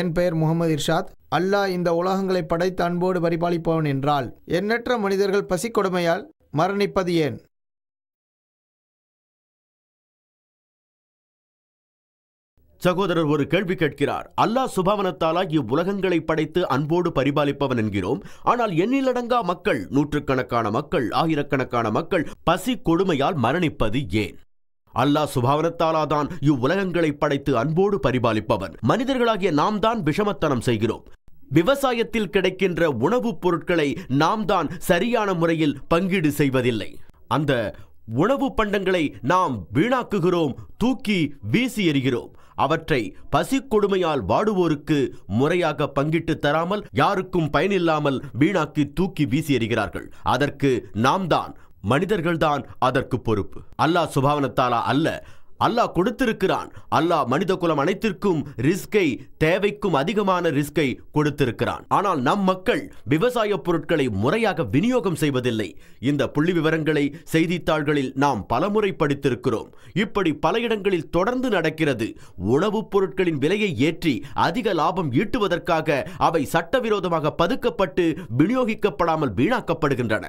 என் பெயர் முகமது இர்ஷாத் அல்லாஹ் இந்த உலகங்களை படைத்து அன்போடு பரிபாலிப்பவன் என்றால் எண்ணற்ற மனிதர்கள் கொடுமையால் மரணிப்பது ஏன் சகோதரர் ஒரு கேள்வி கேட்கிறார் அல்லாஹ் சுபாவனத்தாலா இவ்வுலகங்களை படைத்து அன்போடு பரிபாலிப்பவன் என்கிறோம் ஆனால் எண்ணிலடங்கா மக்கள் நூற்றுக்கணக்கான மக்கள் ஆயிரக்கணக்கான மக்கள் பசி கொடுமையால் மரணிப்பது ஏன் அல்லாஹ் சுபாவனத்தாலாதான் இவ்வுலகங்களை படைத்து அன்போடு பரிபாலிப்பவன் மனிதர்களாகிய நாம் தான் விஷமத்தனம் செய்கிறோம் விவசாயத்தில் கிடைக்கின்ற உணவுப் பொருட்களை நாம் தான் சரியான முறையில் பங்கீடு செய்வதில்லை அந்த உணவு பண்டங்களை நாம் வீணாக்குகிறோம் தூக்கி வீசி எறிகிறோம் அவற்றை பசி கொடுமையால் வாடுவோருக்கு முறையாக பங்கிட்டு தராமல் யாருக்கும் பயனில்லாமல் வீணாக்கி தூக்கி வீசி எறிகிறார்கள் அதற்கு நாம் தான் மனிதர்கள்தான் அதற்கு பொறுப்பு அல்லாஹ் சுபாவனத்தாலா அல்ல அல்லாஹ் கொடுத்திருக்கிறான் அல்லாஹ் மனித குலம் அனைத்திற்கும் ரிஸ்கை தேவைக்கும் அதிகமான ரிஸ்கை கொடுத்திருக்கிறான் ஆனால் நம் மக்கள் விவசாய பொருட்களை முறையாக விநியோகம் செய்வதில்லை இந்த புள்ளி விவரங்களை செய்தித்தாள்களில் நாம் பலமுறை படித்திருக்கிறோம் இப்படி பல இடங்களில் தொடர்ந்து நடக்கிறது உணவுப் பொருட்களின் விலையை ஏற்றி அதிக லாபம் ஈட்டுவதற்காக அவை சட்டவிரோதமாக பதுக்கப்பட்டு விநியோகிக்கப்படாமல் வீணாக்கப்படுகின்றன